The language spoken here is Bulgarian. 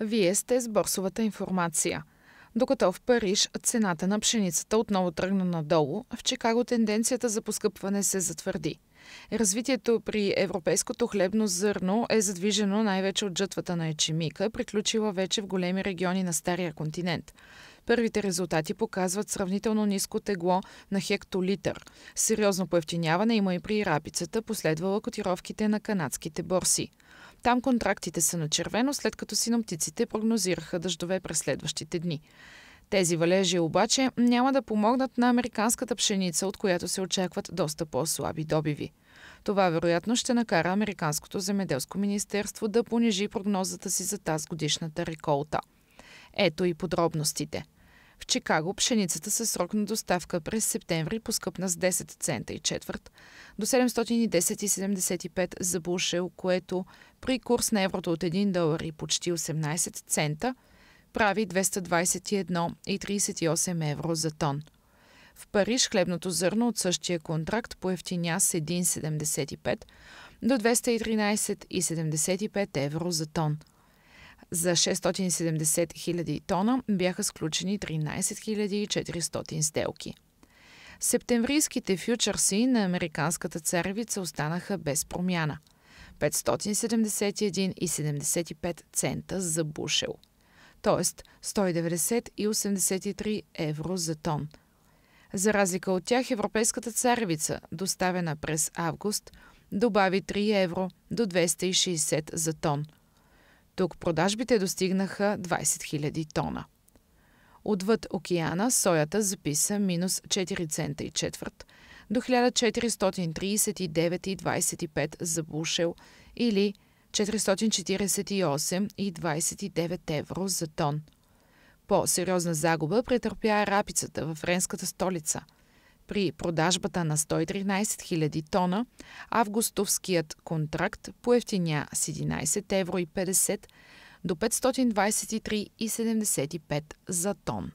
Вие сте с борсовата информация. Докато в Париж цената на пшеницата отново тръгна надолу, в Чикаго тенденцията за поскъпване се затвърди. Развитието при европейското хлебно зърно е задвижено най-вече от жътвата на ечемика, приключила вече в големи региони на Стария континент. Първите резултати показват сравнително ниско тегло на хектолитър. Сериозно поевтиняване има и при рапицата, последвала котировките на канадските борси. Там контрактите са на червено, след като синоптиците прогнозираха дъждове през следващите дни. Тези валежи обаче няма да помогнат на американската пшеница, от която се очакват доста по-слаби добиви. Това вероятно ще накара Американското земеделско министерство да понижи прогнозата си за тази годишната реколта. Ето и подробностите – в Чикаго пшеницата със срок на доставка през септември е поскъпна с 10 цента и четвърт до 710,75 за бушел, което при курс на еврото от 1 долар и почти 18 цента прави 221,38 евро за тон. В Париж хлебното зърно от същия контракт поевтиня с 1,75 до 213,75 евро за тон – за 670 000 тона бяха сключени 13 400 сделки. Септемврийските фьючерси на американската царевица останаха без промяна – 571,75 цента за бушел, т.е. 190,83 евро за тон. За разлика от тях, европейската царевица, доставена през август, добави 3 евро до 260 за тон – тук продажбите достигнаха 20 000 тона. Отвъд океана соята записа минус 4 цента и четвърт до 1439,25 за бушел или 448,29 евро за тон. По-сериозна загуба претърпя рапицата във френската столица – при продажбата на 113 000 тона, августовският контракт поевтиня с 11,50 евро до 523,75 за тон.